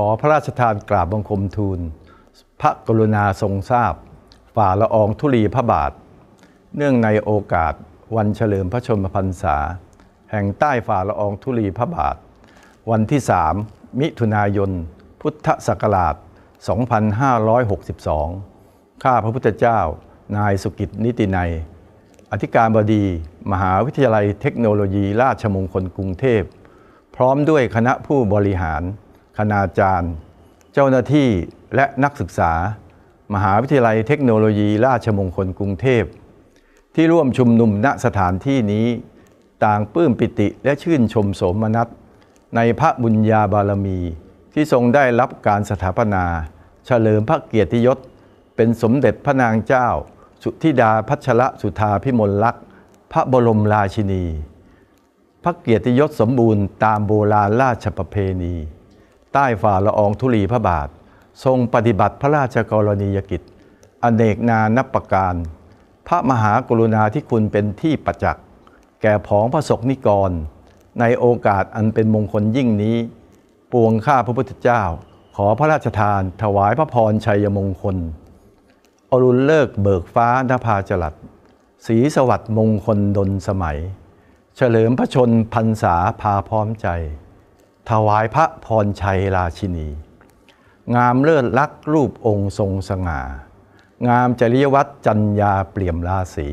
ขอพระราชทานกราบบังคมทูลพระกรุณาทรงทราบฝ่าละอองธุลีพระบาท เนื่องในโอกาสวันเฉลิมพระชนมพรรษา แห่งใต้ฝ่าละอองธุลีพระบาท วันที่สามมิถุนายน พุทธศักราช 2562 ข้าพระพุทธเจ้านายสุกิจนิตินัยอธิการบดีมหาวิทยาลัยเทคโนโลยีราชมงคลกรุงเทพพร้อมด้วยคณะผู้บริหารคณาจารย์ เจ้าหน้าที่ และนักศึกษา มหาวิทยาลัยเทคโนโลยีราชมงคลกรุงเทพ ที่ร่วมชุมนุมณสถานที่นี้ ต่างปลื้มปิติและชื่นชมสมนัตในพระบุญญาบารมี ที่ทรงได้รับการสถาปนา เฉลิมพระเกียรติยศ เป็นสมเด็จพระนางเจ้า สุธิดาพัชระสุธาพิมลลักษ์พระบรมราชินี พระเกียรติยศสมบูรณ์ตามโบราณราชประเพณีใต้ฝ่าละอองธุลีพระบาททรงปฏิบัติพระราชกรณียกิจอเนกนานับประการ พระมหากรุณาที่คุณเป็นที่ประจักษ์แก่ผองพระศกนิกร ในโอกาสอันเป็นมงคลยิ่งนี้ ปวงข้าพระพุทธเจ้า ขอพระราชทานถวายพระพรชัยมงคล อรุณเลิกเบิกฟ้านภาจรัสสีสวัสดิ์มงคลดลสมัย เฉลิมพระชนพรรษาพาพร้อมใจถวายพระพรชัยราชินี งามเลิศลักษ์รูปองค์ ทรง สง่างาม จริยวัตร จัญญาเปี่ยมราศี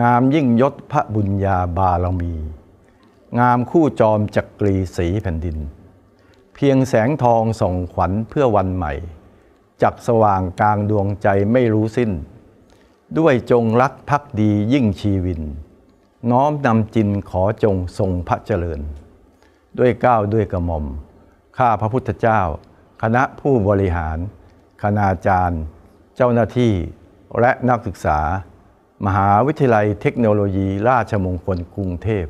งามยิ่งยศพระบุญญาบารมี งามคู่จอม จักรีสีแผ่นดิน เพียงแสงทองส่องขวัญเพื่อวันใหม่ จัก สว่างกลางดวงใจไม่รู้สิ้น ด้วยจงรักภักดียิ่งชีวิน น้อมนำจินขอจงทรงพระเจริญด้วยก้าวด้วยกระหม่อมข้าพระพุทธเจ้า คณะผู้บริหาร คณาจารย์ เจ้าหน้าที่ และนักศึกษา มหาวิทยาลัยเทคโนโลยีราชมงคลกรุงเทพ